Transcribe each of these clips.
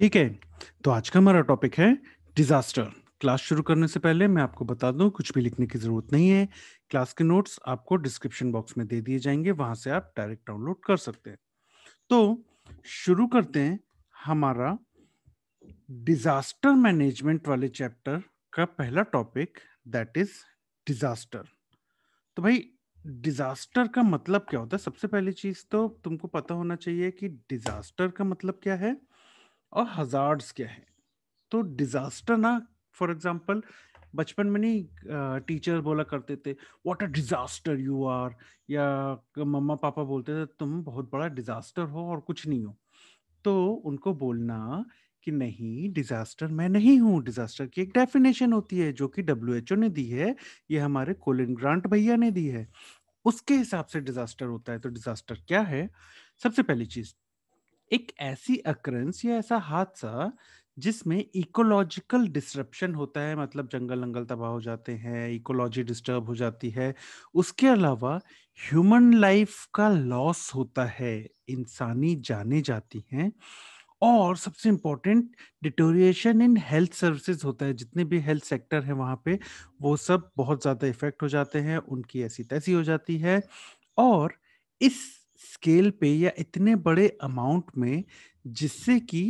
ठीक है तो आज का हमारा टॉपिक है डिजास्टर क्लास शुरू करने से पहले मैं आपको बता दूं कुछ भी लिखने की जरूरत नहीं है क्लास के नोट्स आपको डिस्क्रिप्शन बॉक्स में दे दिए जाएंगे वहां से आप डायरेक्ट डाउनलोड कर सकते हैं तो शुरू करते हैं हमारा डिजास्टर मैनेजमेंट वाले चैप्टर का पहला टॉपिक दैट इज डिजास्टर तो भाई डिजास्टर का मतलब क्या होता है सबसे पहली चीज तो तुमको पता होना चाहिए कि डिजास्टर का मतलब क्या है और हजार्ड्स क्या है तो डिजास्टर ना फॉर एग्जाम्पल बचपन में नहीं टीचर बोला करते थे what a disaster you are या मम्मा पापा बोलते थे तुम बहुत बड़ा डिजास्टर हो और कुछ नहीं हो तो उनको बोलना कि नहीं डिजास्टर मैं नहीं हूँ डिजास्टर की एक डेफिनेशन होती है जो कि डब्ल्यू ने दी है ये हमारे कोलिन ग्रांट भैया ने दी है उसके हिसाब से डिजास्टर होता है तो डिजास्टर क्या है सबसे पहली चीज एक ऐसी अक्रेंस या ऐसा हादसा जिसमें इकोलॉजिकल डिस्ट्रप्शन होता है मतलब जंगल जंगल तबाह हो जाते हैं इकोलॉजी डिस्टर्ब हो जाती है उसके अलावा ह्यूमन लाइफ का लॉस होता है इंसानी जाने जाती हैं और सबसे important deterioration in health services होता है जितने भी हेल्थ सेक्टर हैं वहाँ पे वो सब बहुत ज़्यादा इफेक्ट हो जाते हैं उनकी ऐसी तैसी हो जाती है और इस स्केल पे या इतने बड़े अमाउंट में जिससे कि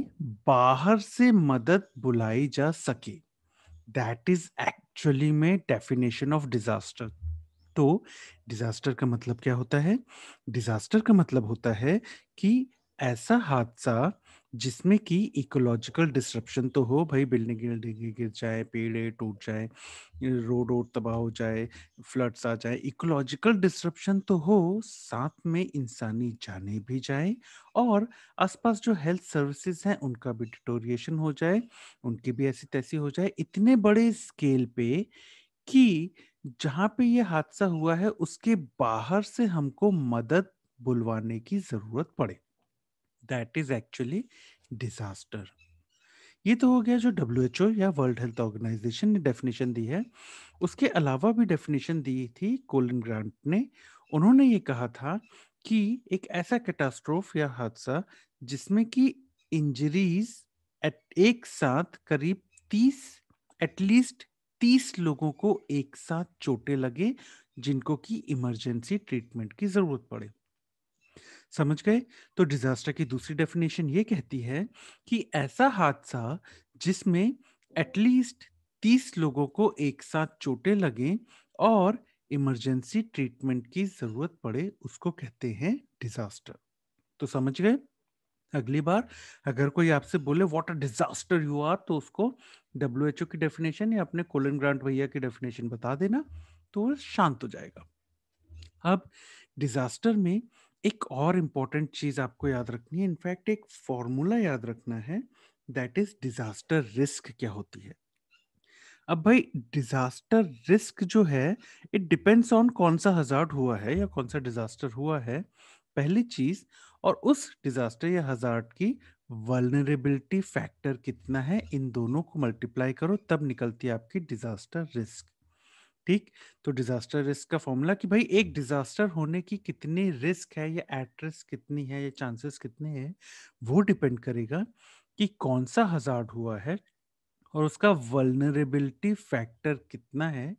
बाहर से मदद बुलाई जा सके दैट इज एक्चुअली में डेफिनेशन ऑफ डिजास्टर तो डिजास्टर का मतलब क्या होता है डिजास्टर का मतलब होता है कि ऐसा हादसा जिसमें कि इकोलॉजिकल डिस्ट्रप्शन तो हो भाई बिल्डिंग गिर जाए पेड़ टूट जाए रोड रोड तबाह हो जाए फ्लड्स आ जाए इकोलॉजिकल डिस्ट्रप्शन तो हो साथ में इंसानी जाने भी जाए और आसपास जो हेल्थ सर्विसेज हैं उनका भी डिटोरिएशन हो जाए उनकी भी ऐसी तैसी हो जाए इतने बड़े स्केल पे कि जहाँ पे ये हादसा हुआ है उसके बाहर से हमको मदद बुलवाने की जरूरत पड़े दैट इज एक्चुअली डिजास्टर ये तो हो गया जो डब्ल्यू या वर्ल्ड हेल्थ ऑर्गेनाइजेशन ने डेफिनेशन दी है उसके अलावा भी डेफिनेशन दी थी कोलिन ग्रांट ने उन्होंने ये कहा था कि एक ऐसा कैटास्ट्रोफ या हादसा जिसमें कि इंजरीज एट एक साथ करीब तीस एटलीस्ट तीस लोगों को एक साथ चोटें लगे जिनको कि इमरजेंसी ट्रीटमेंट की ज़रूरत पड़े समझ गए तो डिजास्टर की दूसरी डेफिनेशन ये कहती है कि ऐसा हादसा जिसमें एटलीस्ट तीस लोगों को एक साथ चोटें लगें और इमरजेंसी ट्रीटमेंट की जरूरत पड़े उसको कहते हैं डिजास्टर तो समझ गए अगली बार अगर कोई आपसे बोले what a disaster you are तो उसको डब्ल्यू एच ओ की डेफिनेशन या अपने कोलन ग्रांट भैया की डेफिनेशन बता देना तो शांत हो जाएगा अब डिजास्टर में एक और इम्पोर्टेंट चीज आपको याद रखनी है इनफैक्ट एक फॉर्मूला याद रखना है दैट इज डिजास्टर रिस्क क्या होती है अब भाई डिजास्टर रिस्क जो है इट डिपेंड्स ऑन कौन सा हजार्ड हुआ है या कौन सा डिजास्टर हुआ है पहली चीज और उस डिजास्टर या हजार्ड की वलनरेबिलिटी फैक्टर कितना है इन दोनों को मल्टीप्लाई करो तब निकलती है आपकी डिजास्टर रिस्क ठीक तो डिजास्टर रिस्क का फॉर्मूला कि भाई एक डिजास्टर होने की कितनी रिस्क है या एट रिस्क कितनी है या चांसेस कितने हैं वो डिपेंड करेगा कि कौन सा हजार्ड हुआ है और उसका वलनरेबिलिटी फैक्टर कितना है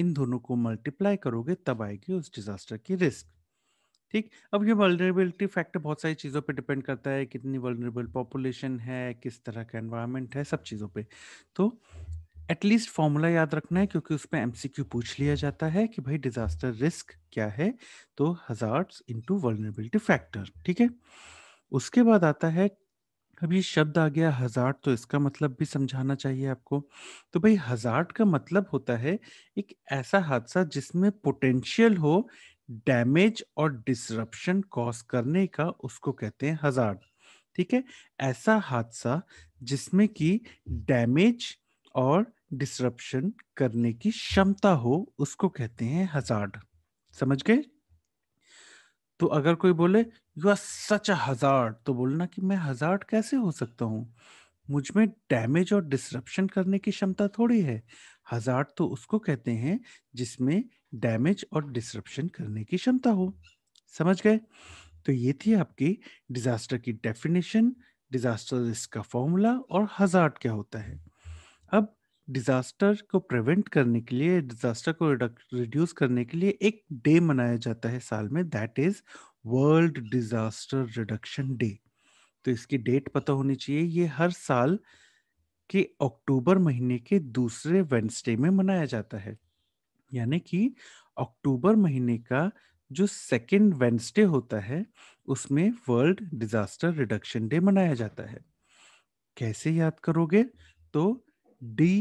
इन दोनों को मल्टीप्लाई करोगे तब आएगी उस डिजास्टर की रिस्क ठीक अब ये वलनरेबिलिटी फैक्टर बहुत सारी चीज़ों पे डिपेंड करता है कितनी वलनरेबल पॉपुलेशन है किस तरह का एनवायरनमेंट है सब चीज़ों पे तो एटलीस्ट फॉर्मूला याद रखना है क्योंकि उसमें एमसीक्यू पूछ लिया जाता है कि भाई डिजास्टर रिस्क क्या है तो हजार इंटू वर्नेबिलिटी फैक्टर ठीक है उसके बाद आता है अब ये शब्द आ गया हजार तो इसका मतलब भी समझाना चाहिए आपको तो भाई हजार्ड का मतलब होता है एक ऐसा हादसा जिसमें पोटेंशियल हो डैमेज और डिसरप्शन कॉज करने का उसको कहते हैं हजार ठीक है ऐसा हादसा जिसमें कि डैमेज और डिसरप्शन करने की क्षमता हो उसको कहते हैं हजार्ड समझ गए तो अगर कोई बोले you are such a hazard तो बोलना कि मैं हजार्ड कैसे हो सकता हूँ मुझ में डैमेज और डिसरप्शन करने की क्षमता थोड़ी है हजार्ड तो उसको कहते हैं जिसमें डैमेज और डिसरप्शन करने की क्षमता हो समझ गए तो ये थी आपकी डिजास्टर की डेफिनेशन डिजास्टर रिस्क का फॉर्मूला और हजार्ड क्या होता है अब डिजास्टर को प्रिवेंट करने के लिए डिजास्टर को रिड्यूस करने के लिए एक डे मनाया जाता है साल में that is world disaster reduction day तो इसकी डेट पता होनी चाहिए ये हर साल के अक्टूबर महीने के दूसरे वेंसडे में मनाया जाता है यानी कि अक्टूबर महीने का जो सेकेंड वेंसडे होता है उसमें वर्ल्ड डिजास्टर रिडक्शन डे मनाया जाता है कैसे याद करोगे तो डी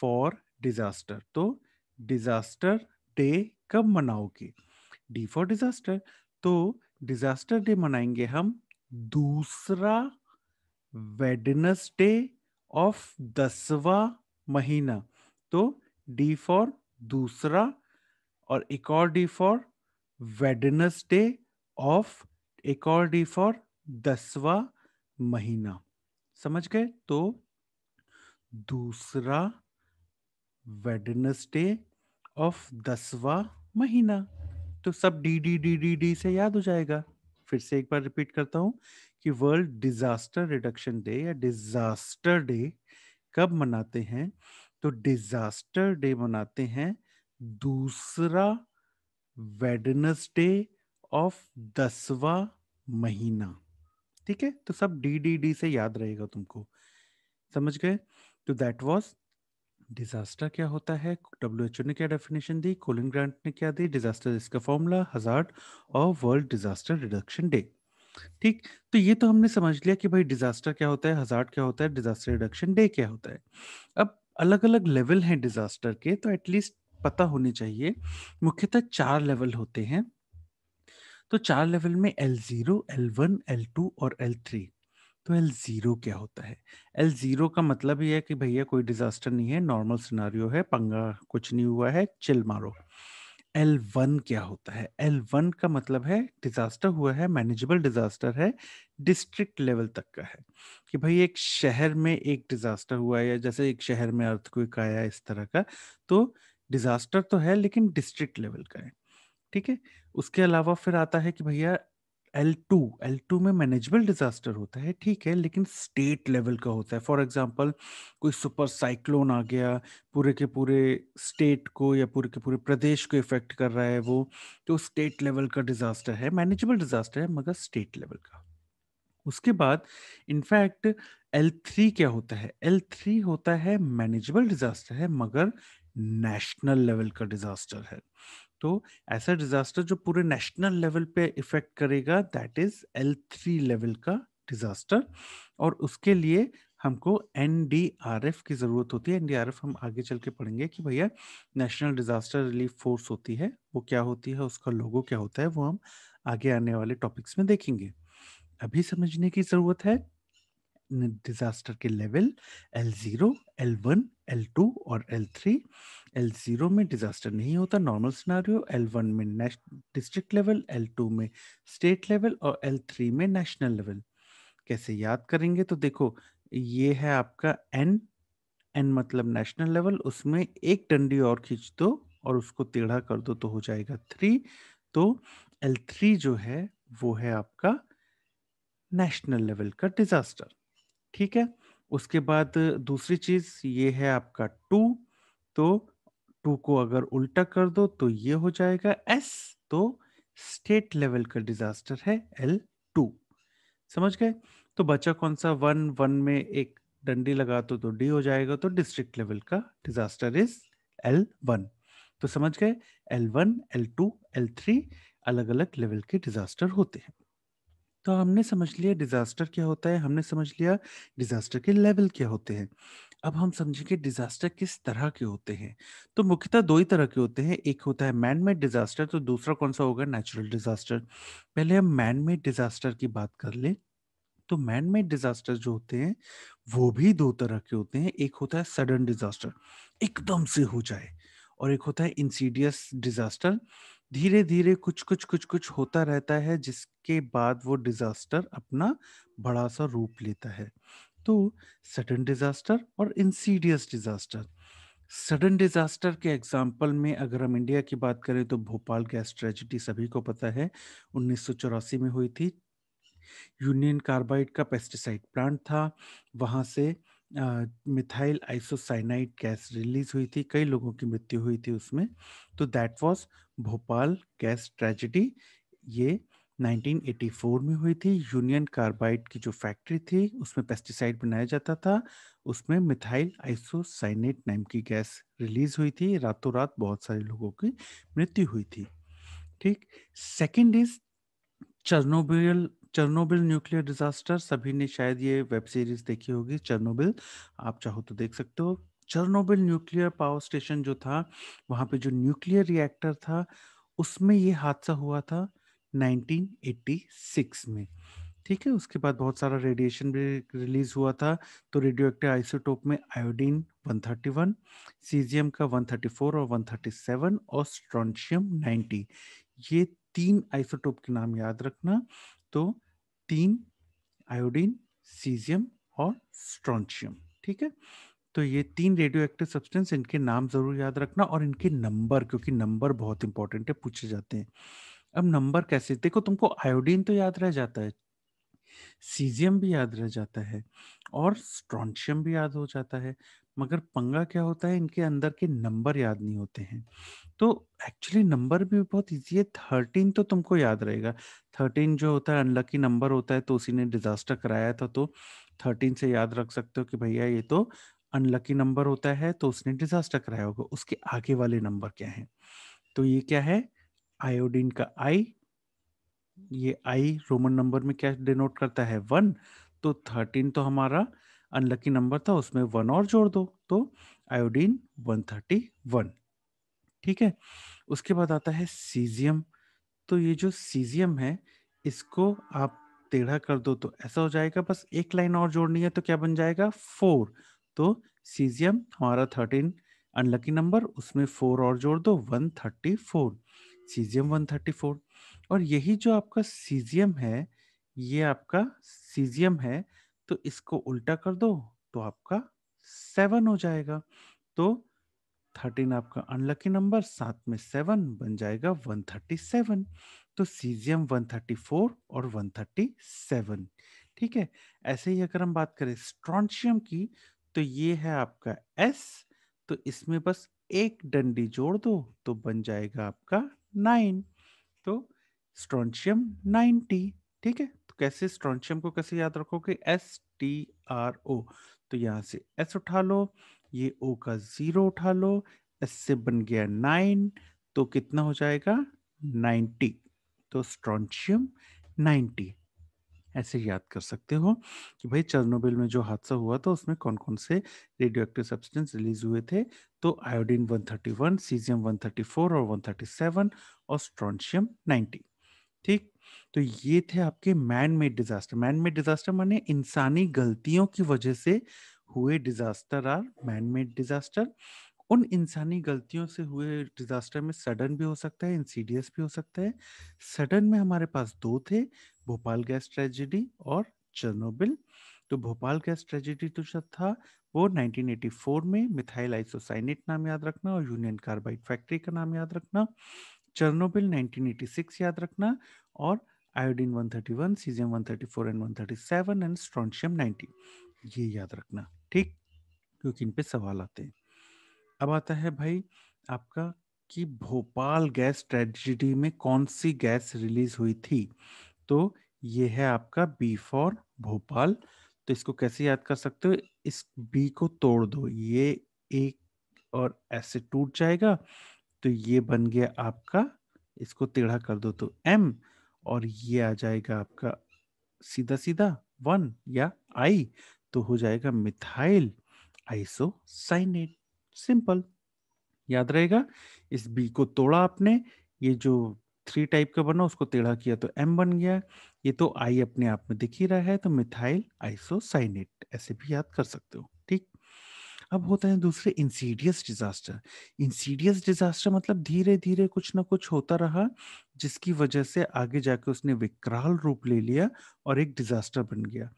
फॉर डिजास्टर तो डिजास्टर डे कब मनाओगे डी फॉर डिजास्टर तो डिजास्टर डे मनाएंगे हम दूसरा वेडनसडे ऑफ दसवा महीना तो डी फॉर दूसरा और एक और डी फॉर वेडनसडे ऑफ एक और डी फॉर दसवा महीना समझ गए तो दूसरा वेडनेसडे ऑफ दसवा महीना तो सब D D D D D से याद हो जाएगा फिर से एक बार रिपीट करता हूँ कि वर्ल्ड डिजास्टर रिडक्शन डे या डिजास्टर डे कब मनाते हैं तो डिजास्टर डे मनाते हैं दूसरा वेडनेसडे ऑफ दसवा महीना ठीक है तो सब डी डी डी से याद रहेगा तुमको समझ गए तो दैट वॉज डिजास्टर क्या होता है डब्ल्यू एच ओ ने क्या डेफिनेशन दी कोलिन ग्रांट ने क्या दी डिजास्टर इसका फॉर्मूला हजार्ड और वर्ल्ड डिजास्टर रिडक्शन डे ठीक तो ये तो हमने समझ लिया कि भाई डिजास्टर क्या होता है हजार्ड क्या होता है डिजास्टर रिडक्शन डे क्या होता है अब अलग अलग लेवल हैं डिजास्टर के तो एटलीस्ट पता होने चाहिए मुख्यतः चार लेवल होते हैं तो चार लेवल में L zero L one L two और एल थ्री तो एल जीरो क्या होता है एल जीरो का मतलब ये है कि भैया कोई डिजास्टर नहीं है नॉर्मल सिनारियो है पंगा कुछ नहीं हुआ है चिल मारो एल वन क्या होता है एल वन का मतलब है डिजास्टर हुआ है मैनेजेबल डिजास्टर है डिस्ट्रिक्ट लेवल तक का है कि भाई एक शहर में एक डिजास्टर हुआ है या जैसे एक शहर में कोई आया इस तरह का तो डिजास्टर तो है लेकिन डिस्ट्रिक्ट लेवल का है ठीक है उसके अलावा फिर आता है कि भैया एल टू एल टू में मैनेजेबल डिजास्टर होता है ठीक है लेकिन स्टेट लेवल का होता है फॉर एग्जाम्पल कोई सुपर साइक्लोन आ गया पूरे के पूरे स्टेट को या पूरे के पूरे प्रदेश को इफेक्ट कर रहा है वो तो स्टेट लेवल का डिजास्टर है मैनेजेबल डिजास्टर है मगर स्टेट लेवल का उसके बाद इनफैक्ट एल थ्री क्या होता है एल थ्री होता है मैनेजेबल डिजास्टर है मगर नेशनल लेवल का डिजास्टर है तो ऐसा डिजास्टर जो पूरे नेशनल लेवल पे इफेक्ट करेगा that is L three level का डिजास्टर और उसके लिए हमको एन डी आर एफ की ज़रूरत होती है एन हम आगे चल के पढ़ेंगे कि भैया नेशनल डिज़ास्टर रिलीफ फोर्स होती है वो क्या होती है उसका लोगो क्या होता है वो हम आगे आने वाले टॉपिक्स में देखेंगे अभी समझने की ज़रूरत है डिजास्टर के level L zero L one L two और एल थ्री एल जीरो में डिजास्टर नहीं होता नॉर्मल सिनारियो एल वन में डिस्ट्रिक्ट लेवल एल टू में स्टेट लेवल और एल थ्री में नेशनल लेवल कैसे याद करेंगे तो देखो ये है आपका एन एन मतलब नेशनल लेवल उसमें एक डंडी और खींच दो और उसको टेढ़ा कर दो तो हो जाएगा थ्री तो एल थ्री जो है वो है आपका नेशनल लेवल का डिजास्टर ठीक है उसके बाद दूसरी चीज ये है आपका टू तो टू को अगर उल्टा कर दो तो ये हो जाएगा एस तो स्टेट लेवल का डिजास्टर है एल टू समझ गए तो बचा कौन सा वन वन में एक डंडी लगा दो तो, तो डी हो जाएगा तो डिस्ट्रिक्ट लेवल का डिजास्टर इज एल वन तो समझ गए L one L two L three अलग अलग लेवल के डिजास्टर होते हैं तो हमने समझ लिया डिजास्टर क्या होता है हमने समझ लिया डिजास्टर के लेवल क्या होते हैं अब हम समझेंगे डिजास्टर किस तरह के होते हैं तो मुख्यतः दो ही तरह के होते हैं एक होता है मैन मेड डिजास्टर तो दूसरा कौन सा होगा नेचुरल डिजास्टर पहले हम मैन मेड डिजास्टर की बात कर लें तो मैन मेड डिजास्टर जो होते हैं वो भी दो तरह के होते हैं एक होता है सडन डिजास्टर एकदम से हो जाए और एक होता है इंसीडियस डिजास्टर धीरे धीरे कुछ कुछ कुछ कुछ होता रहता है जिसके बाद वो डिजास्टर अपना बड़ा सा रूप लेता है तो सडन डिजास्टर और इंसीडियस डिजास्टर सडन डिजास्टर के एग्जाम्पल में अगर हम इंडिया की बात करें तो भोपाल गैस ट्रेजिडी सभी को पता है उन्नीस में हुई थी यूनियन कार्बाइड का पेस्टिसाइड प्लांट था वहाँ से मिथाइल आइसोसाइनाइड गैस रिलीज हुई थी कई लोगों की मृत्यु हुई थी उसमें तो that was Bhopal gas tragedy ये 1984 में हुई थी यूनियन कार्बाइड की जो फैक्ट्री थी उसमें पेस्टिसाइड बनाया जाता था उसमें मिथाइल आइसोसाइनेट नाम की गैस रिलीज हुई थी रातों रात बहुत सारे लोगों की मृत्यु हुई थी ठीक second is Chernobyl Chernobyl nuclear disaster सभी ने शायद ये वेब सीरीज देखी होगी चर्नोबिल आप चाहो तो देख सकते हो चर्नोबिल न्यूक्लियर पावर स्टेशन जो था वहाँ पे जो न्यूक्लियर रिएक्टर था उसमें ये हादसा हुआ था 1986 में ठीक है उसके बाद बहुत सारा रेडिएशन भी रिलीज हुआ था तो रेडियो एक्टिव आइसोटोप में आयोडीन 131 सीजियम का 134 और 137 और स्ट्रॉनशियम 90 ये तीन आइसोटोप के नाम याद रखना तो तीन आयोडीन सीजियम और स्ट्रॉन्शियम ठीक है तो ये तीन रेडियो एक्टिव सब्सटेंस इनके नाम जरूर याद रखना और इनके नंबर क्योंकि नंबर बहुत इंपॉर्टेंट है पूछे जाते हैं अब नंबर कैसे देखो तुमको आयोडीन तो याद रह जाता है सीजियम भी याद रह जाता है और स्ट्रॉन्शियम भी याद हो जाता है मगर पंगा क्या होता है इनके अंदर के नंबर याद नहीं होते हैं तो एक्चुअली नंबर भी बहुत इजी है थर्टीन तो तुमको याद रहेगा थर्टीन जो होता है अनलकी नंबर होता है तो उसी ने डिजास्टर कराया था तो थर्टीन से याद रख सकते हो कि भैया ये तो अनलकी नंबर होता है तो उसने डिजास्टर कराया होगा उसके आगे वाले नंबर क्या है तो ये क्या है आयोडीन का आई ये आई रोमन नंबर में क्या डिनोट करता है वन तो थर्टीन तो हमारा अनलकी नंबर था उसमें वन और जोड़ दो तो आयोडीन 131 ठीक है उसके बाद आता है सीजियम तो ये जो सीजियम है इसको आप टेढ़ा कर दो तो ऐसा हो जाएगा बस एक लाइन और जोड़नी है तो क्या बन जाएगा फोर तो सीजियम हमारा थर्टीन अनलकी नंबर उसमें फोर और जोड़ दो one thirty four caesium one thirty four और यही जो आपका सीजियम है ये आपका सीजियम है तो इसको उल्टा कर दो तो आपका सेवन हो जाएगा तो थर्टीन आपका अनलकी नंबर सात में सेवन बन जाएगा वन थर्टी सेवन तो सीजियम वन थर्टी फोर और वन थर्टी सेवन ठीक है ऐसे ही अगर हम बात करें स्ट्रॉन्शियम की तो ये है आपका एस तो इसमें बस एक डंडी जोड़ दो तो बन जाएगा आपका नाइन तो स्ट्रॉन्शियम नाइनटी ठीक है कैसे स्ट्रॉन्शियम को कैसे याद रखोगे एस टी आर ओ तो यहाँ से एस उठा लो ये ओ का जीरो उठा लो एस से बन गया नाइन तो कितना हो जाएगा नाइन्टी तो स्ट्रॉन्शियम नाइन्टी ऐसे याद कर सकते हो कि भाई चर्नोबिल में जो हादसा हुआ था उसमें कौन कौन से रेडियो एक्टिव सब्सटेंस रिलीज हुए थे तो आयोडीन 131, सीजियम 134 और 137 और स्ट्रॉन्शियम 90 ठीक तो ये थे आपके man made disaster man made disaster माने इंसानी गलतियों की वजह से हुए disaster are man made disaster उन इंसानी गलतियों से हुए डिजास्टर में सडन भी हो सकता है इंसीडियस भी हो सकता है सडन में हमारे पास दो थे भोपाल गैस ट्रेजिडी और चर्नोबिल तो भोपाल गैस ट्रेजिडी तो जो था वो 1984 में मिथाइल आइसोसाइनेट नाम याद रखना और यूनियन कार्बाइड फैक्ट्री का नाम याद रखना चर्नोबिल 1986 याद रखना और iodine 131 caesium 134 and 137 and strontium 90 ये याद रखना ठीक क्योंकि इन पे सवाल आते हैं अब आता है भाई आपका कि भोपाल गैस ट्रेजिडी में कौन सी गैस रिलीज हुई थी तो ये है आपका बी फॉर भोपाल तो इसको कैसे याद कर सकते हो इस बी को तोड़ दो ये एक और ऐसे टूट जाएगा तो ये बन गया आपका इसको टेढ़ा कर दो तो m और ये आ जाएगा आपका सीधा सीधा वन या आई तो हो जाएगा मिथाइल आइसो साइनेट सिंपल याद रहेगा इस बी को तोड़ा आपने ये जो थ्री टाइप का बना उसको टेढ़ा किया तो एम बन गया ये तो आई अपने आप में दिख ही रहा है तो मिथाइल साइनेट ऐसे भी याद कर सकते हो अब होते हैं दूसरे इंसीडियस डिजास्टर इंसीडियस डिजास्टर मतलब धीरे धीरे कुछ ना कुछ होता रहा जिसकी वजह से आगे जाके उसने विकराल रूप ले लिया और एक डिजास्टर बन गया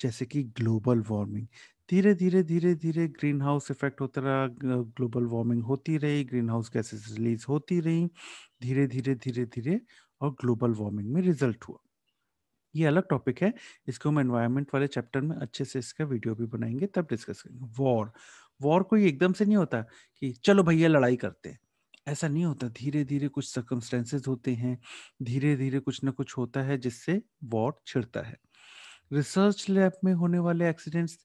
जैसे कि ग्लोबल वार्मिंग धीरे धीरे धीरे धीरे ग्रीन हाउस इफेक्ट होता रहा ग्लोबल वार्मिंग होती रही ग्रीन हाउस गैसेस रिलीज होती रही धीरे धीरे धीरे धीरे और ग्लोबल वार्मिंग में रिजल्ट हुआ ये अलग टॉपिक है इसको हम एनवायरमेंट वाले चैप्टर में अच्छे से इसका वीडियो भी बनाएंगे तब डिस्कस करेंगे वॉर वॉर कोई एकदम से नहीं होता कि चलो भैया लड़ाई करते हैं ऐसा नहीं होता धीरे धीरे कुछ सर्कमस्टेंसेज होते हैं धीरे धीरे कुछ ना कुछ होता है जिससे वॉर छिड़ता है रिसर्च लैब में होने वाले एक्सीडेंट्स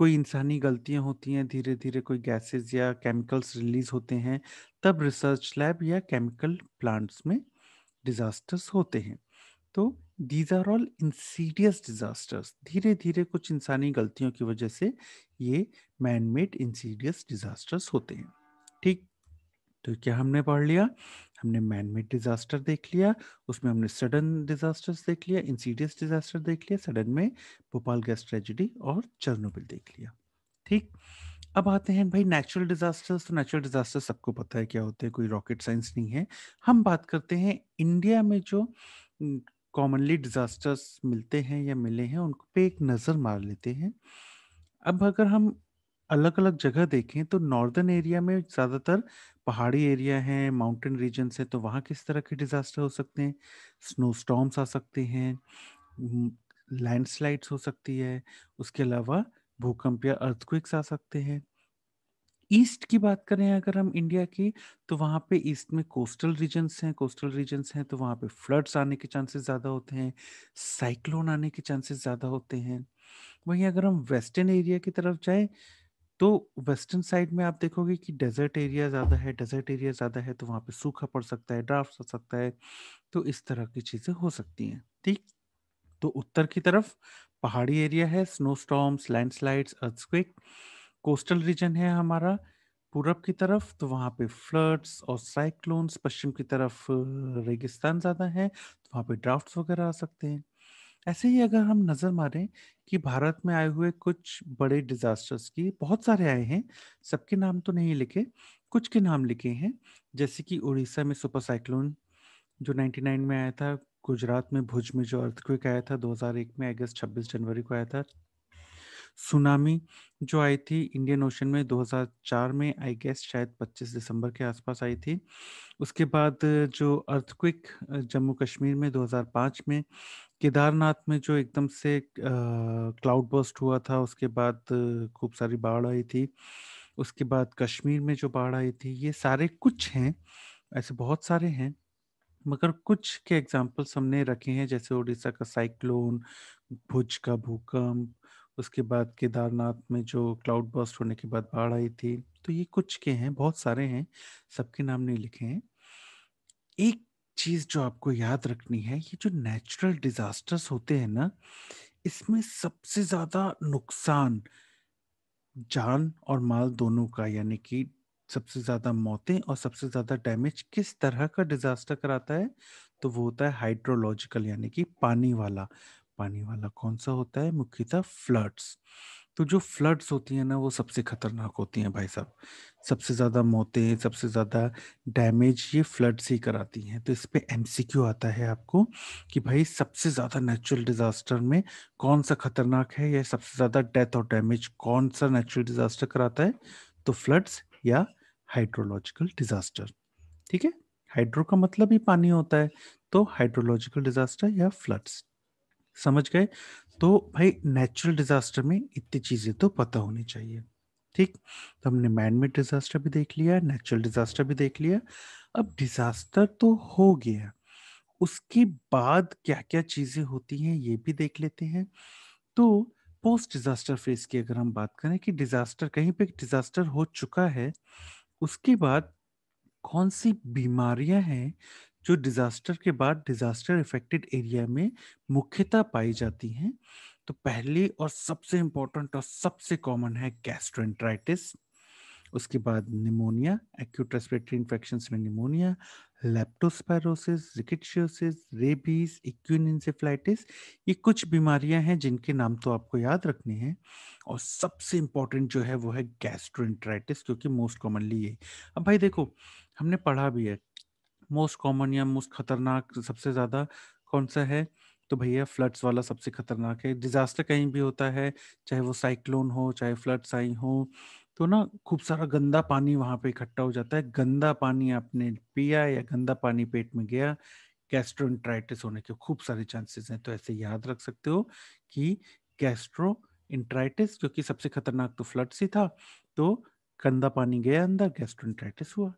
कोई इंसानी गलतियां होती हैं धीरे धीरे कोई गैसेस या केमिकल्स रिलीज होते हैं तब रिसर्च लैब या केमिकल प्लांट्स में डिजास्टर्स होते हैं तो these are all serious disasters धीरे धीरे कुछ इंसानी गलतियों की वजह से ये मैन मेड सीरियस डिजास्टर्स होते हैं ठीक तो क्या हमने पढ़ लिया हमने मैन मेड डिजास्टर देख लिया उसमें हमने सडन डिजास्टर्स देख लिया इंसीडियस डिजास्टर देख लिया सडन में भोपाल गैस ट्रेजिडी और चरनोबिल देख लिया ठीक अब आते हैं भाई नेचुरल डिजास्टर्स तो नेचुरल डिजास्टर सबको पता है क्या होते हैं कोई रॉकेट साइंस नहीं है हम बात करते हैं इंडिया में जो कॉमनली डिजास्टर्स मिलते हैं या मिले हैं उन पे एक नज़र मार लेते हैं अब अगर हम अलग अलग जगह देखें तो नॉर्दर्न एरिया में ज़्यादातर पहाड़ी एरिया है माउंटेन रीजन है तो वहाँ किस तरह के डिज़ास्टर हो सकते हैं स्नो स्टॉम्स आ सकते हैं लैंडस्लाइड्स हो सकती है उसके अलावा भूकंप या अर्थक्विक्स आ सकते हैं ईस्ट की बात करें अगर हम इंडिया की तो वहाँ पे ईस्ट में कोस्टल रीजन्स हैं कोस्टल रीजन्स हैं तो वहाँ पे फ्लड्स आने के चांसेस ज़्यादा होते हैं साइक्लोन आने के चांसेस ज़्यादा होते हैं वहीं अगर हम वेस्टर्न एरिया की तरफ जाएं तो वेस्टर्न साइड में आप देखोगे कि डेजर्ट एरिया ज़्यादा है डेजर्ट एरिया ज़्यादा है तो वहाँ पर सूखा पड़ सकता है ड्राफ्ट हो सकता है तो इस तरह की चीज़ें हो सकती हैं ठीक तो उत्तर की तरफ पहाड़ी एरिया है snow storms landslides earthquake coastal region है हमारा पूरब की तरफ तो वहाँ पे फ्लड्स और साइक्लोन्स पश्चिम की तरफ रेगिस्तान ज़्यादा है तो वहाँ पे ड्राफ्ट वगैरह आ सकते हैं ऐसे ही अगर हम नज़र मारें कि भारत में आए हुए कुछ बड़े डिज़ास्टर्स की बहुत सारे आए हैं सबके नाम तो नहीं लिखे कुछ के नाम लिखे हैं जैसे कि उड़ीसा में सुपर साइक्लोन जो 99 में आया था गुजरात में भुज में जो अर्थक्विक आया था 2001 में अगस्त छब्बीस 26 जनवरी को आया था सुनामी जो आई थी इंडियन ओशन में 2004 में आई गेस शायद 25 दिसंबर के आसपास आई थी उसके बाद जो अर्थक्विक जम्मू कश्मीर में 2005 में केदारनाथ में जो एकदम से क्लाउड बर्स्ट हुआ था उसके बाद खूब सारी बाढ़ आई थी उसके बाद कश्मीर में जो बाढ़ आई थी ये सारे कुछ हैं ऐसे बहुत सारे हैं मगर कुछ के एग्जाम्पल्स हमने रखे हैं जैसे उड़ीसा का साइक्लोन भुज का भूकंप उसके बाद केदारनाथ में जो क्लाउड बर्स्ट होने के बाद बाढ़ आई थी तो ये कुछ के हैं बहुत सारे हैं सबके नाम नहीं लिखे हैं एक चीज जो आपको याद रखनी है ये जो नेचुरल डिजास्टर्स होते हैं ना इसमें सबसे ज्यादा नुकसान जान और माल दोनों का यानी कि सबसे ज्यादा मौतें और सबसे ज्यादा डैमेज किस तरह का डिजास्टर कराता है तो वो होता है हाइड्रोलॉजिकल यानी कि पानी वाला पानी वाला कौन सा होता है मुख्यतः फ्लड्स तो जो फ्लड्स होती हैं ना वो सबसे खतरनाक होती हैं भाई साहब सबसे ज़्यादा मौतें सबसे ज़्यादा डैमेज ये फ्लड्स ही कराती हैं तो इस पर एम आता है आपको कि भाई सबसे ज़्यादा नेचुरल डिज़ास्टर में कौन सा खतरनाक है या सबसे ज़्यादा डेथ और डैमेज कौन सा नेचुरल डिज़ास्टर कराता है तो फ्लड्स या हाइड्रोलॉजिकल डिज़ास्टर ठीक है हाइड्रो का मतलब ही पानी होता है तो हाइड्रोलॉजिकल डिज़ास्टर या फ्लड्स समझ गए तो भाई नेचुरल डिजास्टर में इतनी चीज़ें तो पता होनी चाहिए ठीक तो हमने मैनमेड डिजास्टर भी देख लिया नेचुरल डिजास्टर भी देख लिया अब डिजास्टर तो हो गया उसके बाद क्या क्या चीज़ें होती हैं ये भी देख लेते हैं तो पोस्ट डिजास्टर फेज की अगर हम बात करें कि डिजास्टर कहीं पे डिजास्टर हो चुका है उसके बाद कौन सी बीमारियां हैं जो डिजास्टर के बाद डिजास्टर इफेक्टेड एरिया में मुख्यतः पाई जाती हैं तो पहली और सबसे इम्पोर्टेंट और सबसे कॉमन है गैस्ट्रोएंट्राइटिस उसके बाद निमोनिया एक्यूट रेस्पिरेटरी इन्फेक्शन में pneumonia leptospirosis rickettsiosis rabies equine encephalitis ये कुछ बीमारियां हैं जिनके नाम तो आपको याद रखने हैं और सबसे इंपॉर्टेंट जो है वो है गैस्ट्रोइंट्राइटिस क्योंकि मोस्ट कॉमनली ये अब भाई देखो हमने पढ़ा भी है मोस्ट कॉमन या मोस्ट खतरनाक सबसे ज़्यादा कौन सा है तो भैया फ्लड्स वाला सबसे खतरनाक है डिजास्टर कहीं भी होता है चाहे वो साइक्लोन हो चाहे फ्लड्स आई हो तो ना खूब सारा गंदा पानी वहाँ पे इकट्ठा हो जाता है गंदा पानी आपने पिया या गंदा पानी पेट में गया गैस्ट्रोइंट्राइटिस होने के खूब सारे चांसेस हैं तो ऐसे याद रख सकते हो कि गैस्ट्रो इंट्राइटिस जो कि सबसे खतरनाक तो फ्लड्स ही था तो गंदा पानी गया अंदर गैस्ट्रोइंट्राइटिस हुआ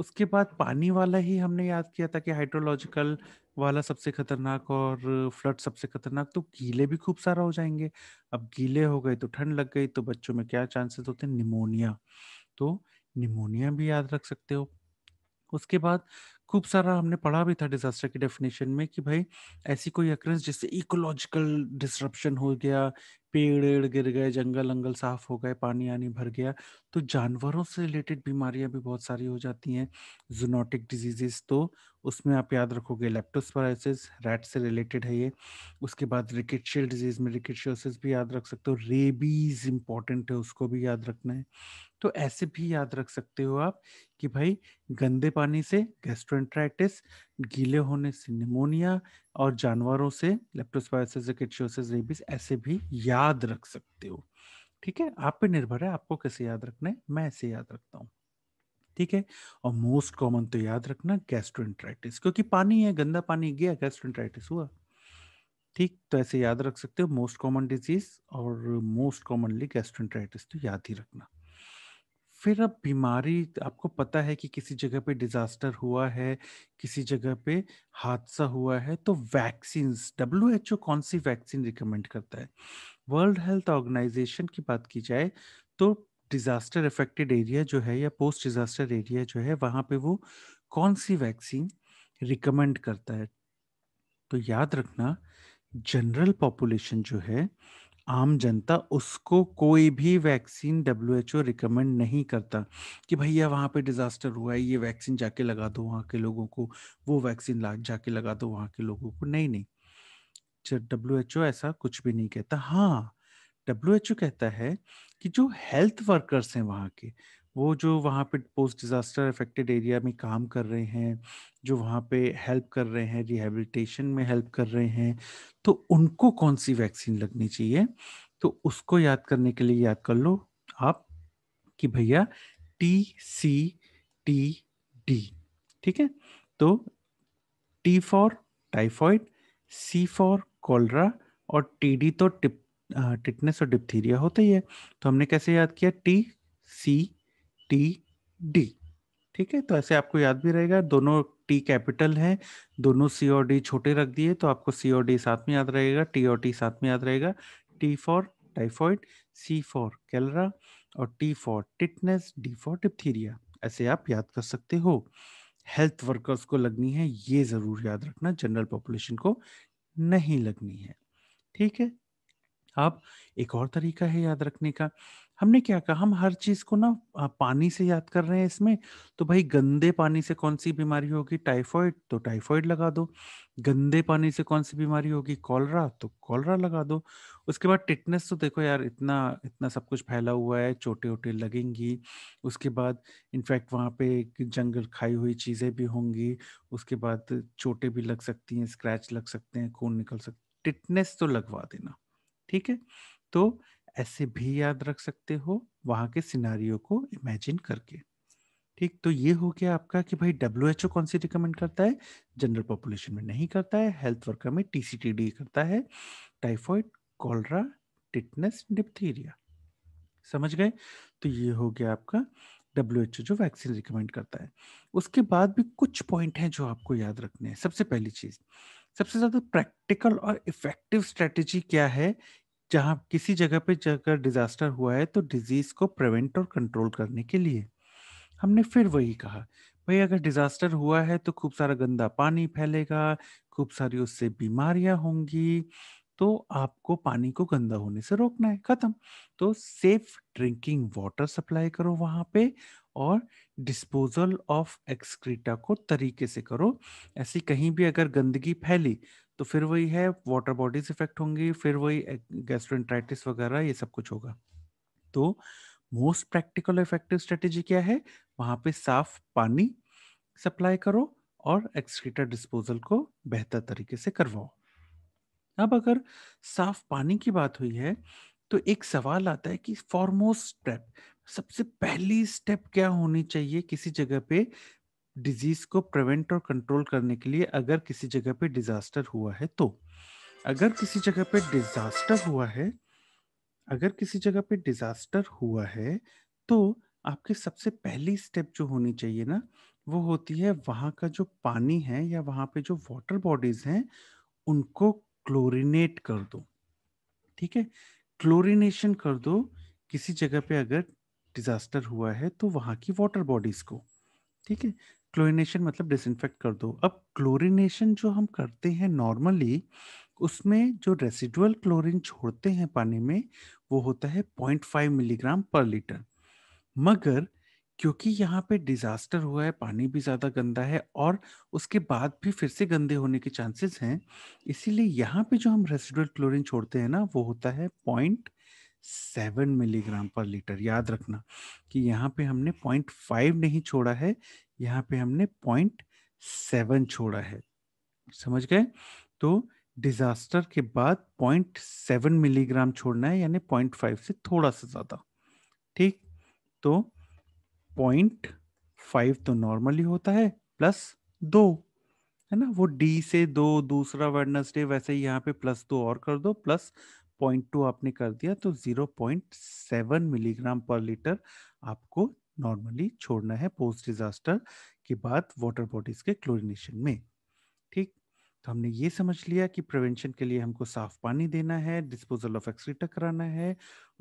उसके बाद पानी वाला ही हमने याद किया था कि हाइड्रोलॉजिकल वाला सबसे खतरनाक और फ्लड सबसे खतरनाक तो गीले भी खूब सारा हो जाएंगे अब गीले हो गए तो ठंड लग गई तो बच्चों में क्या चांसेस होते हैं निमोनिया तो निमोनिया भी याद रख सकते हो उसके बाद खूब सारा हमने पढ़ा भी था डिजास्टर के डेफिनेशन में कि भाई ऐसी कोई अक्रेंस जिससे इकोलॉजिकल डिस्ट्रप्शन हो गया पेड़ एड़ गिर गए जंगल अंगल साफ हो गए पानी आनी भर गया तो जानवरों से रिलेटेड बीमारियां भी बहुत सारी हो जाती हैं जूनोटिक डिजीजेस तो उसमें आप याद रखोगे लेप्टोस्पायसिस रैट से रिलेटेड है ये उसके बाद रिकेटशियल डिजीज में रिकेटशियोसिस भी याद रख सकते हो रेबीज इंपॉर्टेंट है उसको भी याद रखना है तो ऐसे भी याद रख सकते हो आप कि भाई गंदे पानी से गैस्ट्रोट्राइटिस गीले होने से निमोनिया और जानवरों से रेबीज ऐसे भी याद रख सकते हो ठीक है आप पे निर्भर है आपको कैसे याद रखना है मैं ऐसे याद रखता हूँ ठीक है और मोस्ट कॉमन तो याद रखना गैस्ट्रोइंट्राइटिस क्योंकि पानी है गंदा पानी गया गैस्ट्रोइंट्राइटिस हुआ ठीक तो ऐसे याद रख सकते हो मोस्ट कॉमन डिजीज और मोस्ट कॉमनली गैस्ट्रोट्राइटिस तो याद ही रखना फिर अब बीमारी आपको पता है कि किसी जगह पे डिजास्टर हुआ है किसी जगह पे हादसा हुआ है तो वैक्सीन डब्ल्यू एच ओ कौन सी वैक्सीन रिकमेंड करता है वर्ल्ड हेल्थ ऑर्गेनाइजेशन की बात की जाए तो डिजास्टर अफेक्टेड एरिया जो है या पोस्ट डिजास्टर एरिया जो है वहाँ पे वो कौन सी वैक्सीन रिकमेंड करता है तो याद रखना जनरल पॉपुलेशन जो है आम जनता उसको कोई भी वैक्सीन डब्ल्यूएचओ रिकमेंड नहीं करता कि भैया वहाँ पे डिज़ास्टर हुआ है ये वैक्सीन जाके लगा दो वहाँ के लोगों को वो वैक्सीन ला जाके लगा दो वहाँ के लोगों को नहीं नहीं जब डब्ल्यू ऐसा कुछ भी नहीं कहता हाँ डब्ल्यू एच कहता है कि जो हेल्थ वर्कर्स हैं वहाँ के वो जो वहाँ पे पोस्ट डिज़ास्टर अफेक्टेड एरिया में काम कर रहे हैं जो वहाँ पे हेल्प कर रहे हैं रिहेबिलिटेशन में हेल्प कर रहे हैं तो उनको कौन सी वैक्सीन लगनी चाहिए तो उसको याद करने के लिए याद कर लो आप कि भैया टी सी टी डी ठीक है तो T for typhoid C for cholera और टी डी तो टिप टिटनेस और डिप्थीरिया होता ही है तो हमने कैसे याद किया टी सी टी डी ठीक है तो ऐसे आपको याद भी रहेगा दोनों टी कैपिटल है दोनों सी और डी छोटे रख दिए तो आपको सी और डी साथ में याद रहेगा टी और टी साथ में याद रहेगा T for typhoid C for cholera और T for tetanus D for diphtheria ऐसे आप याद कर सकते हो हेल्थ वर्कर्स को लगनी है ये ज़रूर याद रखना जनरल पॉपुलेशन को नहीं लगनी है ठीक है अब एक और तरीका है याद रखने का हमने क्या कहा हम हर चीज को ना पानी से याद कर रहे हैं इसमें तो भाई गंदे पानी से कौन सी बीमारी होगी टाइफाइड तो टाइफॉइड लगा दो गंदे पानी से कौन सी बीमारी होगी कॉलरा तो कॉलरा लगा दो उसके बाद टिटनेस तो देखो यार इतना इतना सब कुछ फैला हुआ है चोटे वोटे लगेंगी उसके बाद इनफैक्ट वहाँ पे जंगल खाई हुई चीज़ें भी होंगी उसके बाद चोटे भी लग सकती हैं स्क्रैच लग सकते हैं खून निकल सकते टिटनेस तो लगवा देना ठीक है तो ऐसे भी याद रख सकते हो वहाँ के सिनारियों को इमेजिन करके ठीक तो ये हो गया आपका कि भाई डब्ल्यू एच ओ कौन सी रिकमेंड करता है जनरल पॉपुलेशन में नहीं करता है हेल्थ वर्कर में टी सी टी डी करता है टाइफॉइड कॉलरा टिटनेस डिप्थीरिया समझ गए तो ये हो गया आपका डब्ल्यू एच ओ जो वैक्सीन रिकमेंड करता है उसके बाद भी कुछ पॉइंट हैं जो आपको याद रखने हैं सबसे पहली चीज़ सबसे ज़्यादा प्रैक्टिकल और इफ़ेक्टिव स्ट्रेटेजी क्या है जहाँ किसी जगह पे जाकर डिजास्टर हुआ है तो डिजीज को प्रिवेंट और कंट्रोल करने के लिए हमने फिर वही कहा भाई अगर डिजास्टर हुआ है तो खूब सारा गंदा पानी फैलेगा खूब सारी उससे बीमारियां होंगी तो आपको पानी को गंदा होने से रोकना है खत्म तो सेफ ड्रिंकिंग वाटर सप्लाई करो वहाँ पे और डिस्पोजल ऑफ एक्सक्रीटा को तरीके से करो ऐसी कहीं भी अगर गंदगी फैली तो फिर वही है वाटर बॉडीज इफेक्ट होंगी फिर वही गैस्ट्रोइंट्राइटिस वगैरह ये सब कुछ होगा तो मोस्ट प्रैक्टिकल इफेक्टिव स्ट्रेटेजी क्या है वहां पे साफ पानी सप्लाई करो और एक्सक्रीटर डिस्पोजल को बेहतर तरीके से करवाओ अब अगर साफ पानी की बात हुई है तो एक सवाल आता है कि फॉरमोस्ट स्टेप सबसे पहली स्टेप क्या होनी चाहिए किसी जगह पे डिजीज को प्रिवेंट और कंट्रोल करने के लिए अगर किसी जगह पे डिजास्टर हुआ है तो अगर किसी जगह पे डिजास्टर हुआ है अगर किसी जगह पे डिजास्टर हुआ है तो आपकी सबसे पहली स्टेप जो होनी चाहिए ना वो होती है वहां का जो पानी है या वहां पे जो वाटर बॉडीज हैं उनको क्लोरिनेट कर दो ठीक है क्लोरिनेशन कर दो किसी जगह पे अगर डिजास्टर हुआ है तो वहां की वाटर बॉडीज को ठीक है क्लोरिनेशन मतलब डिसइंफेक्ट कर दो अब क्लोरिनेशन जो हम करते हैं नॉर्मली उसमें जो रेसिडुअल क्लोरीन छोड़ते हैं पानी में वो होता है 0.5 मिलीग्राम पर लीटर मगर क्योंकि यहाँ पे डिजास्टर हुआ है पानी भी ज़्यादा गंदा है और उसके बाद भी फिर से गंदे होने के चांसेस हैं इसीलिए यहाँ पे जो हम रेसिडुअल क्लोरीन छोड़ते हैं ना वो होता है point seven milligram per litre याद रखना कि यहाँ पे हमने पॉइंट फाइव नहीं छोड़ा है यहाँ पे हमने पॉइंट सेवन छोड़ा है समझ गए तो डिजास्टर के बाद पॉइंट सेवन मिलीग्राम छोड़ना है यानी पॉइंट फाइव से थोड़ा सा ज्यादा ठीक तो पॉइंट फाइव तो नॉर्मली होता है प्लस दो है ना वो डी से दो दूसरा वेडनेसडे वैसे यहाँ पे प्लस दो और कर दो प्लस पॉइंट टू आपने कर दिया तो zero point seven milligram per litre आपको नॉर्मली छोड़ना है पोस्ट डिजास्टर के बाद वाटर बॉडीज के क्लोरिनेशन में ठीक तो हमने ये समझ लिया कि प्रिवेंशन के लिए हमको साफ पानी देना है डिस्पोजल ऑफ एक्सक्रीटा कराना है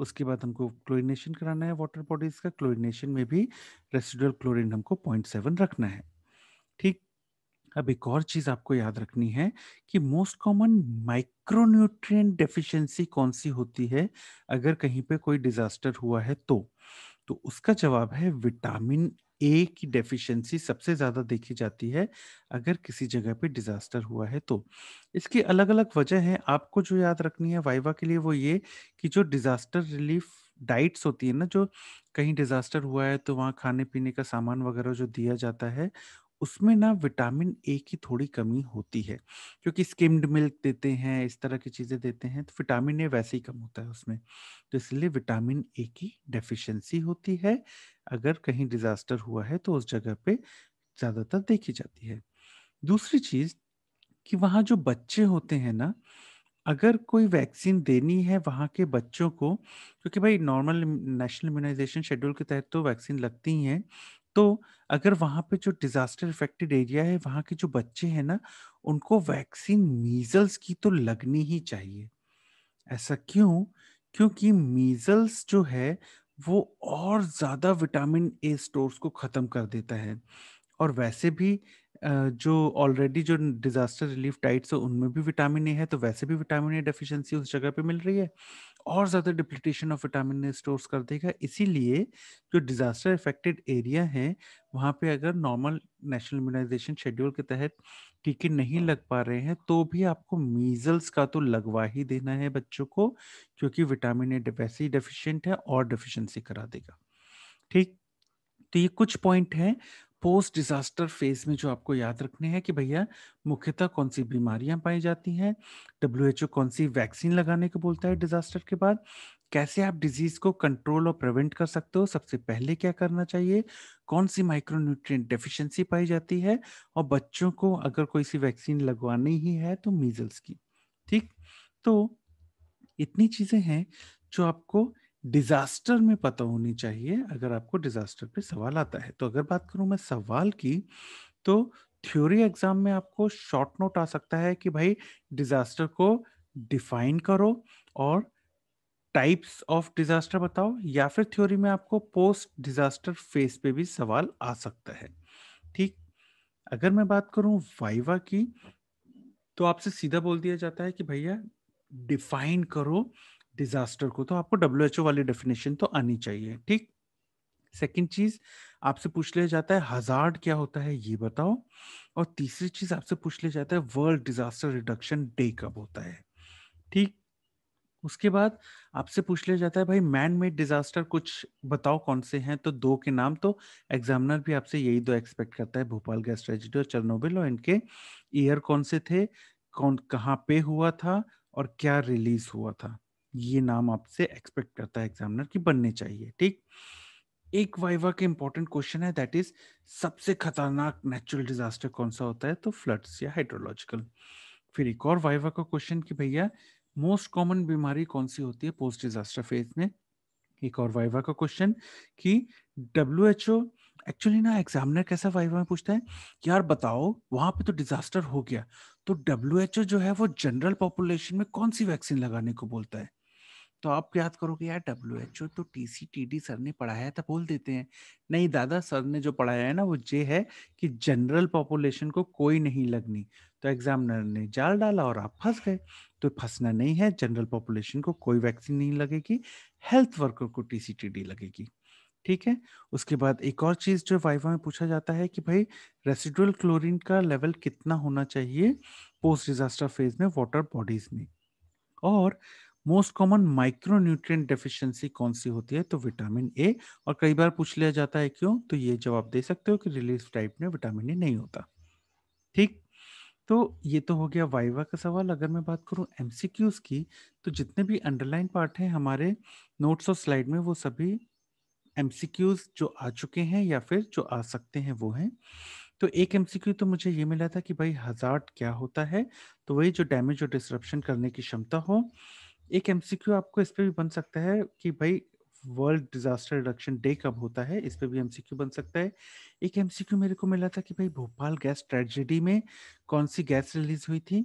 उसके बाद हमको क्लोरिनेशन कराना है वाटर बॉडीज का क्लोरिनेशन में भी रेसिडुअल क्लोरिन हमको पॉइंट सेवन रखना है ठीक अब एक और चीज आपको याद रखनी है कि मोस्ट कॉमन माइक्रोन्यूट्रिएंट डेफिशिएंसी कौन सी होती है अगर कहीं पे कोई डिजास्टर हुआ है तो तो उसका जवाब है विटामिन ए की डेफिशिएंसी सबसे ज़्यादा देखी जाती है अगर किसी जगह पे डिज़ास्टर हुआ है तो इसकी अलग अलग वजह है आपको जो याद रखनी है वाइवा के लिए वो ये कि जो डिज़ास्टर रिलीफ डाइट्स होती है ना जो कहीं डिज़ास्टर हुआ है तो वहाँ खाने पीने का सामान वगैरह जो दिया जाता है उसमें ना विटामिन ए की थोड़ी कमी होती है क्योंकि स्किम्ड मिल्क देते हैं इस तरह की चीज़ें देते हैं तो विटामिन ए वैसे ही कम होता है उसमें तो इसलिए विटामिन ए की डेफिशिएंसी होती है अगर कहीं डिजास्टर हुआ है तो उस जगह पे ज़्यादातर देखी जाती है दूसरी चीज़ कि वहाँ जो बच्चे होते हैं ना अगर कोई वैक्सीन देनी है वहाँ के बच्चों को क्योंकि भाई नॉर्मल नेशनल इम्यूनाइजेशन शेड्यूल के तहत तो वैक्सीन लगती ही है तो अगर वहाँ पे जो डिज़ास्टर इफेक्टेड एरिया है, वहाँ के जो बच्चे हैं ना, उनको वैक्सीन मीज़ल्स की तो लगनी ही चाहिए। ऐसा क्यों? क्योंकि मीज़ल्स जो है, वो और ज़्यादा विटामिन ए स्टोर्स को ख़त्म कर देता है और वैसे भी जो ऑलरेडी जो डिजास्टर रिलीफ डाइट्स है उनमें भी विटामिन ए है तो वैसे भी विटामिन ए डेफिशिएंसी उस जगह पे मिल रही है और ज़्यादा depletion of vitamin A stores कर देगा इसीलिए जो डिजास्टर इफेक्टेड एरिया है वहाँ पे अगर नॉर्मल नेशनल इम्यूनाइजेशन शेड्यूल के तहत टीके नहीं लग पा रहे हैं तो भी आपको मीजल्स का तो लगवा ही देना है बच्चों को क्योंकि विटामिन ए वैसे ही डेफिशियंट है और डेफिशिएंसी करा देगा ठीक तो ये कुछ पॉइंट हैं पोस्ट डिजास्टर फेज में जो आपको याद रखने हैं कि भैया मुख्यतः कौन सी बीमारियां पाई जाती हैं डब्ल्यू एच कौन सी वैक्सीन लगाने को बोलता है डिजास्टर के बाद कैसे आप डिजीज को कंट्रोल और प्रिवेंट कर सकते हो सबसे पहले क्या करना चाहिए कौन सी माइक्रोन्यूट्रिय डेफिशिएंसी पाई जाती है और बच्चों को अगर कोई सी वैक्सीन लगवानी ही है तो मीजल्स की ठीक तो इतनी चीजें हैं जो आपको डिजास्टर में पता होनी चाहिए अगर आपको डिजास्टर पे सवाल आता है तो अगर बात करूं मैं सवाल की तो थ्योरी एग्जाम में आपको शॉर्ट नोट आ सकता है कि भाई डिजास्टर को डिफाइन करो और टाइप्स ऑफ डिजास्टर बताओ या फिर थ्योरी में आपको पोस्ट डिजास्टर फेस पे भी सवाल आ सकता है ठीक अगर मैं बात करूं वाइवा की तो आपसे सीधा बोल दिया जाता है कि भैया डिफाइन करो डिजास्टर को तो आपको डब्ल्यू एच ओ वाली डेफिनेशन तो आनी चाहिए ठीक सेकेंड चीज आपसे पूछ लिया जाता है हजार क्या होता है ये बताओ और तीसरी चीज आपसे पूछ लिया जाता है वर्ल्ड डिजास्टर रिडक्शन डे कब होता है ठीक उसके बाद आपसे पूछ लिया जाता है भाई मैन मेड डिजास्टर कुछ बताओ कौन से हैं तो दो के नाम तो एग्जामिनर भी आपसे यही दो एक्सपेक्ट करता है भोपाल गैस ट्रेजिडी और चरनोबिल और इनके ईयर कौन से थे कौन कहाँ पे हुआ था और क्या रिलीज हुआ था ये नाम आपसे एक्सपेक्ट करता है एग्जामिनर की बनने चाहिए ठीक एक वाइवा के इंपॉर्टेंट क्वेश्चन है दैट इज सबसे खतरनाक नेचुरल डिजास्टर कौन सा होता है तो फ्लड्स या हाइड्रोलॉजिकल फिर एक और वाइवा का क्वेश्चन कि भैया मोस्ट कॉमन बीमारी कौन सी होती है पोस्ट डिजास्टर फेज में एक और वाइवा का क्वेश्चन कि डब्ल्यू एच ओ एक्चुअली ना एग्जामिनर कैसा वाइवा में पूछता है यार बताओ वहां पे तो डिजास्टर हो गया तो डब्ल्यू एच ओ जो है वो जनरल पॉपुलेशन में कौन सी वैक्सीन लगाने को बोलता है तो आप याद करो कि यार डब्ल्यू एच ओ तो T C T D sir ने पढ़ाया था बोल देते हैं नहीं दादा सर ने जो पढ़ाया है ना वो ये है कि जनरल पॉपुलेशन को कोई नहीं लगनी तो एग्जामिनर ने जाल डाला और आप फंस गए तो फंसना नहीं है जनरल पॉपुलेशन को कोई वैक्सीन नहीं लगेगी हेल्थ वर्कर को टी सी टी डी लगेगी ठीक है उसके बाद एक और चीज़ जो वाइवा में पूछा जाता है कि भाई रेसिडुअल क्लोरीन का लेवल कितना होना चाहिए पोस्ट डिजास्टर फेज में वाटर बॉडीज में और मोस्ट कॉमन माइक्रोन्यूट्रिएंट डेफिशिएंसी कौन सी होती है तो विटामिन ए और कई बार पूछ लिया जाता है क्यों तो ये जवाब दे सकते हो कि रिलीफ टाइप में विटामिन ए नहीं होता ठीक तो ये तो हो गया वाइवा का सवाल अगर मैं बात करूँ एम की तो जितने भी अंडरलाइन पार्ट हैं हमारे नोट्स और स्लाइड में वो सभी एम जो आ चुके हैं या फिर जो आ सकते हैं वो हैं तो एक एम तो मुझे ये मिला था कि भाई हजार्ड क्या होता है तो वही जो डैमेज और डिस्ट्रप्शन करने की क्षमता हो एक एमसीक्यू आपको इस पे भी बन सकता है कि भाई वर्ल्ड डिजास्टर रिडक्शन डे कब होता है इस पे भी एमसीक्यू बन सकता है एक एमसीक्यू मेरे को मिला था कि भाई भोपाल गैस ट्रेजेडी में कौन सी गैस रिलीज हुई थी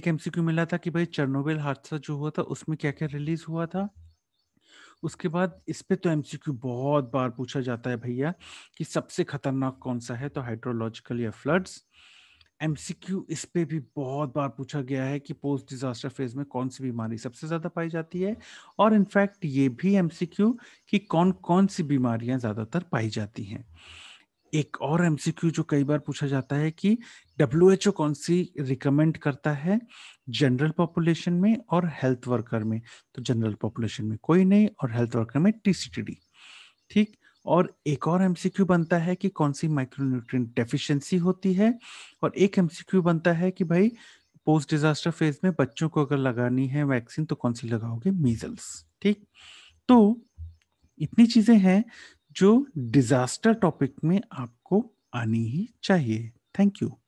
एक एमसीक्यू मिला था कि भाई चरनोबेल हादसा जो हुआ था उसमें क्या क्या रिलीज हुआ था उसके बाद इस पे तो एमसीक्यू बहुत बार पूछा जाता है भैया कि सबसे खतरनाक कौन सा है तो हाइड्रोलॉजिकल या फ्लड्स एमसीक्यू इस पे भी बहुत बार पूछा गया है कि पोस्ट डिजास्टर फेज में कौन सी बीमारी सबसे ज़्यादा पाई जाती है और इनफैक्ट ये भी एमसीक्यू कि कौन कौन सी बीमारियां ज़्यादातर पाई जाती हैं एक और एमसीक्यू जो कई बार पूछा जाता है कि डब्ल्यू एच ओ कौन सी रिकमेंड करता है जनरल पॉपुलेशन में और हेल्थ वर्कर में तो जनरल पॉपुलेशन में कोई नहीं और हेल्थ वर्कर में टीसीटीडी ठीक और एक और एमसीक्यू बनता है कि कौन सी माइक्रोन्यूट्रिय डेफिशिएंसी होती है और एक एमसीक्यू बनता है कि भाई पोस्ट डिजास्टर फेज में बच्चों को अगर लगानी है वैक्सीन तो कौन सी लगाओगे मीजल्स ठीक तो इतनी चीजें हैं जो डिजास्टर टॉपिक में आपको आनी ही चाहिए थैंक यू